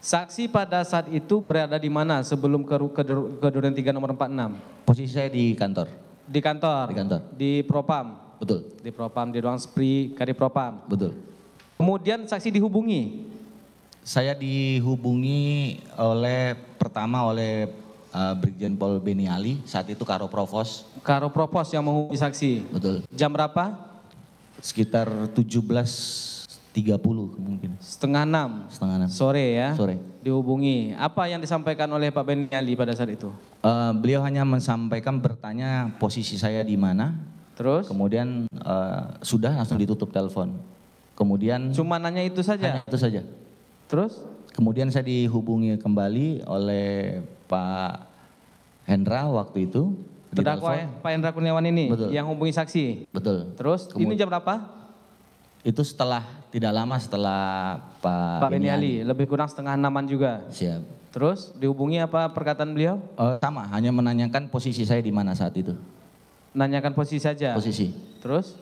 Saksi pada saat itu berada di mana sebelum ke, ke, ke Duren 3 nomor 46? Posisi saya di kantor. Di kantor? Di kantor. Di Propam? Betul. Di Propam, di ruang Spri, Kadi Propam? Betul. Kemudian saksi dihubungi? Saya dihubungi oleh pertama oleh uh, Brigjen Pol Beni Ali, saat itu Karo Provos. Karo Provos yang menghubungi saksi? Betul. Jam berapa? Sekitar 17 30 mungkin. Setengah enam? Setengah enam. Sore ya? Sore. Dihubungi. Apa yang disampaikan oleh Pak Benny Ali pada saat itu? Uh, beliau hanya menyampaikan bertanya posisi saya di mana. Terus? Kemudian uh, sudah langsung ditutup telepon. Kemudian... Cuma nanya itu saja? Hanya itu saja. Terus? Kemudian saya dihubungi kembali oleh Pak Hendra waktu itu. Terdakwa ya, Pak Hendra Kurniawan ini Betul. yang hubungi saksi? Betul. Terus? Kemudian, ini jam berapa? Itu setelah tidak lama setelah Pak, Pak lebih kurang setengah enaman juga. Siap. Terus dihubungi apa perkataan beliau? Uh, sama, hanya menanyakan posisi saya di mana saat itu. Nanyakan posisi saja. Posisi. Terus?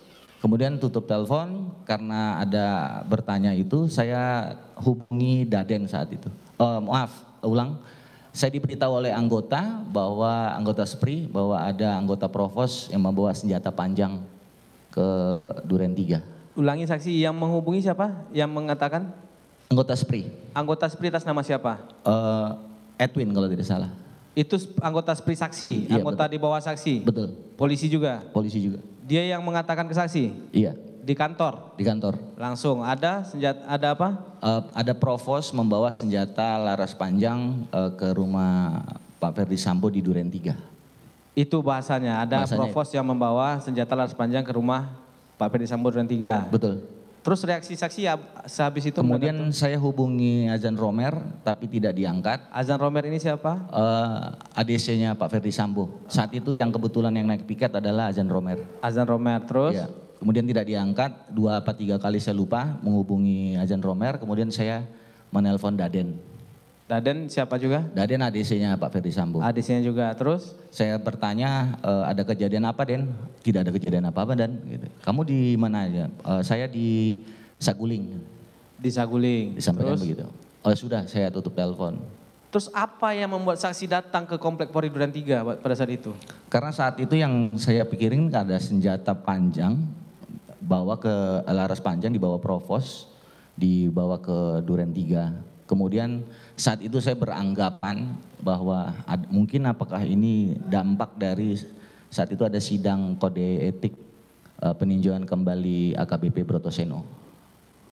Kemudian tutup telepon karena ada bertanya itu saya hubungi Daden saat itu. Uh, maaf, ulang. Saya diberitahu oleh anggota bahwa anggota Spri bahwa ada anggota provos yang membawa senjata panjang ke Duren 3. Ulangi saksi yang menghubungi siapa? Yang mengatakan? Anggota Spri. Anggota Spri atas nama siapa? Uh, Edwin kalau tidak salah. Itu anggota Spri saksi, iya, anggota betul. di bawah saksi. Betul. Polisi juga. Polisi juga. Dia yang mengatakan ke saksi. Iya. Di kantor. Di kantor. Langsung ada senjata ada apa? Uh, ada provos membawa senjata laras panjang uh, ke rumah Pak Ferdi Sambo di Duren 3. Itu bahasanya, ada bahasanya. provos yang membawa senjata laras panjang ke rumah Pak Ferdi Sambo dan tiga. Betul. Terus reaksi saksi ya sehabis itu? Kemudian saya hubungi Azan Romer tapi tidak diangkat. Azan Romer ini siapa? Uh, eh, ADC-nya Pak Ferdi Sambo. Saat itu yang kebetulan yang naik piket adalah Azan Romer. Azan Romer terus? Ya. Kemudian tidak diangkat, dua apa tiga kali saya lupa menghubungi Azan Romer. Kemudian saya menelpon Daden. Daden siapa juga? Daden adisinya Pak Ferdi Sambo. Adisinya juga. Terus? Saya bertanya e, ada kejadian apa Den? Tidak ada kejadian apa-apa Dan. Gitu. Kamu di mana aja? E, saya di Saguling. Di Saguling. Disampaikan Terus? begitu. Oh sudah saya tutup telepon. Terus apa yang membuat saksi datang ke komplek Polri Duren Tiga pada saat itu? Karena saat itu yang saya pikirin ada senjata panjang bawa ke eh, laras panjang dibawa provos dibawa ke Duren Tiga. Kemudian saat itu saya beranggapan bahwa ad, mungkin apakah ini dampak dari saat itu ada sidang kode etik uh, peninjauan kembali AKBP Brotoseno